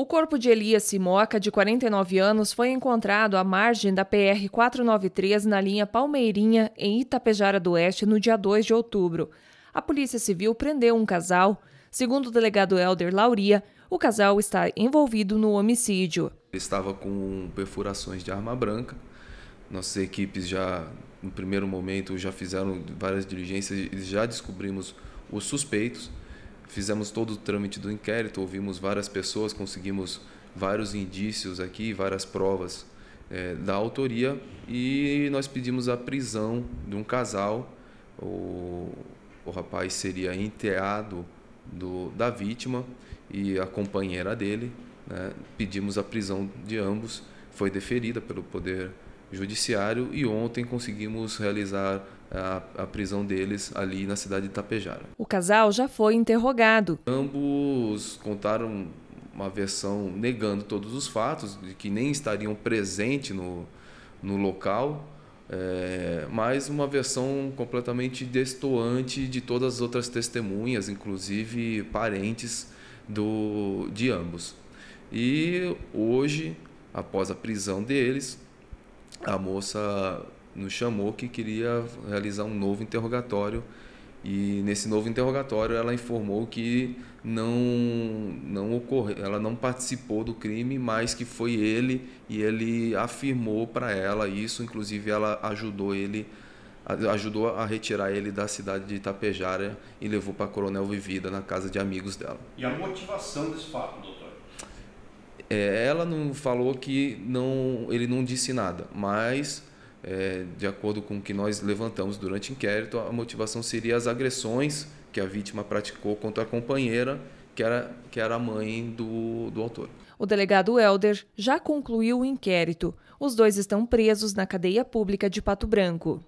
O corpo de Elias Simoca, de 49 anos, foi encontrado à margem da PR-493 na linha Palmeirinha, em Itapejara do Oeste, no dia 2 de outubro. A Polícia Civil prendeu um casal. Segundo o delegado Helder Lauria, o casal está envolvido no homicídio. Ele estava com perfurações de arma branca. Nossas equipes já, no primeiro momento, já fizeram várias diligências e já descobrimos os suspeitos fizemos todo o trâmite do inquérito, ouvimos várias pessoas, conseguimos vários indícios aqui, várias provas é, da autoria e nós pedimos a prisão de um casal. O, o rapaz seria enteado do, da vítima e a companheira dele. Né? Pedimos a prisão de ambos, foi deferida pelo Poder judiciário e ontem conseguimos realizar a, a, prisão deles ali na cidade de Itapejara. O casal já foi interrogado. Ambos contaram uma versão negando todos os fatos, de que nem estariam presentes no, no local, é, mas uma versão completamente destoante de todas as outras testemunhas, inclusive parentes do, de ambos. E hoje, após a prisão deles, a moça nos chamou que queria realizar um novo interrogatório e nesse novo interrogatório ela informou que não não ocorreu ela não participou do crime, mas que foi ele e ele afirmou para ela isso, inclusive ela ajudou ele ajudou a retirar ele da cidade de Itapejara e levou para Coronel Vivida na casa de amigos dela. E a motivação desse fato, doutor? É, ela não falou que não, ele não disse nada, mas é, de acordo com o que nós levantamos durante o inquérito, a motivação seria as agressões que a vítima praticou contra a companheira, que era, que era a mãe do, do autor. O delegado Helder já concluiu o inquérito. Os dois estão presos na cadeia pública de Pato Branco.